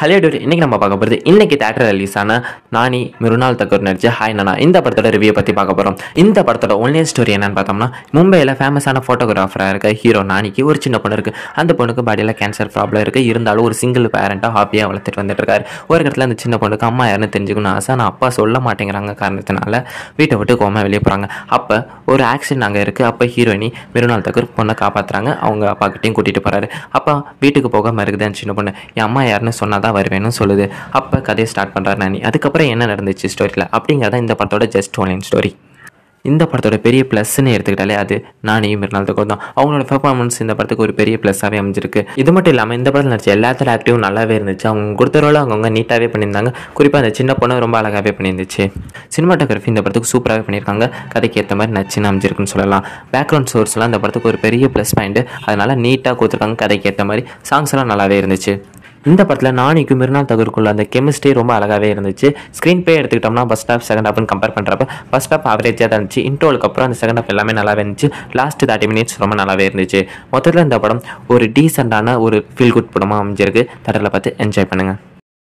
hello tour இன்றைக்கி நம்ம பார்க்க போகிறது இன்றைக்கி தேட்டர் ரிலீஸ் ஆன நானி மிருனால் தக்கூர் நடிச்ச ஹாய் நானா இந்த படத்தோட ரிவ்யூ பற்றி பார்க்க போகிறோம் இந்த படத்தோட ஒன்லைன் ஸ்டோரி என்னென்னு பார்த்தோம்னா மும்பையில் ஃபேமஸான ஃபோட்டோகிராஃபராக இருக்க ஹீரோ நானிக்கு ஒரு சின்ன பொண்ணு இருக்குது அந்த பொண்ணுக்கு பாடியில் கேன்சர் ப்ராப்ளம் இருக்குது இருந்தாலும் ஒரு சிங்கிள் பேரண்ட்டாக ஹாப்பியாக வளர்த்துட்டு வந்துட்டு இருக்காரு ஒரு இடத்துல அந்த சின்ன பொண்ணுக்கு அம்மா யாருன்னு தெரிஞ்சுக்கணும் ஆசை நான் அப்பா சொல்ல மாட்டேங்கிறாங்க காரணத்தினால வீட்டை விட்டு கோமா வெளியே போகிறாங்க அப்போ ஒரு ஆக்சிடென்ட் அங்கே இருக்குது அப்போ ஹீரோயினி மிருனால் தக்கூர் பொண்ணை காப்பாற்றுறாங்க அவங்க அப்பாக்கிட்டையும் கூட்டிகிட்டு போகிறாரு அப்பா வீட்டுக்கு போகாமல் இருக்குதுன்னு சின்ன பொண்ணு என் அம்மா யாருன்னு சொன்னால் தான் வருவேன்னு சொல்லுது அப்போ கதையை ஸ்டார்ட் பண்ணுறாரு நானி அதுக்கப்புறம் என்ன நடந்துச்சு ஸ்டோரியில் அப்படிங்கிறத இந்த படத்தோட ஜஸ்ட் ஒன்லைன் ஸ்டோரி இந்த படத்தோட பெரிய ப்ளஸ்ன்னு எடுத்துக்கிட்டாலே அது நானையும் மிருநாள் தகவல் தான் அவங்களோட பெர்ஃபார்மன்ஸ் இந்த படத்துக்கு ஒரு பெரிய ப்ளஸ்ஸாகவே அமைஞ்சிருக்கு இது மட்டும் இல்லாமல் இந்த படத்தில் நடிச்ச எல்லாத்தோட ஆக்டிவும் நல்லாவே இருந்துச்சு அவங்க கொடுத்த அவங்கவுங்க நீட்டாகவே பண்ணியிருந்தாங்க குறிப்பாக அந்த சின்ன பொண்ணு ரொம்ப அழகாகவே பண்ணியிருந்துச்சு சினிமாட்டோகிராஃபி இந்த படத்துக்கு சூப்பராகவே பண்ணியிருக்காங்க கதைக்கு ஏற்ற மாதிரி நச்சுன்னு அமைஞ்சிருக்குன்னு சொல்லலாம் பேக்ரவுண்ட் சோர்ஸ்லாம் இந்த படத்துக்கு ஒரு பெரிய ப்ளஸ் பாயிண்ட் அதனால் நீட்டாக கொடுத்துருக்காங்க கதைக்கு ஏற்ற மாதிரி சாங்ஸ்லாம் நல்லாவே இருந்துச்சு இந்த படத்தில் நானிக்கும் மிருநாள் தகுருக்குள்ள அந்த கெமிஸ்ட்ரி ரொம்ப அழகாகவே இருந்துச்சு ஸ்க்ரீன் பே எடுத்துக்கிட்டோம்னா ஃபஸ்ட் ஆஃப் செகண்ட் ஆஃப்னு கம்பேர் பண்ணுறப்ப ஃபஸ்ட் ஆஃப் ஆவரேஜாக தான் இருந்துச்சு இன்ட்ரோலுக்கு அப்புறம் அந்த செகண்ட் ஆஃப் எல்லாமே நல்லாவே இருந்துச்சு லாஸ்ட் தேர்ட்டி மினிட்ஸ் ரொம்ப நல்லாவே இருந்துச்சு மொத்தத்தில் இந்த படம் ஒரு டீசெண்டான ஒரு ஃபீல் குட் படமாக அமைஞ்சிருக்கு தேட்டரில் பார்த்து என்ஜாய் பண்ணுங்கள்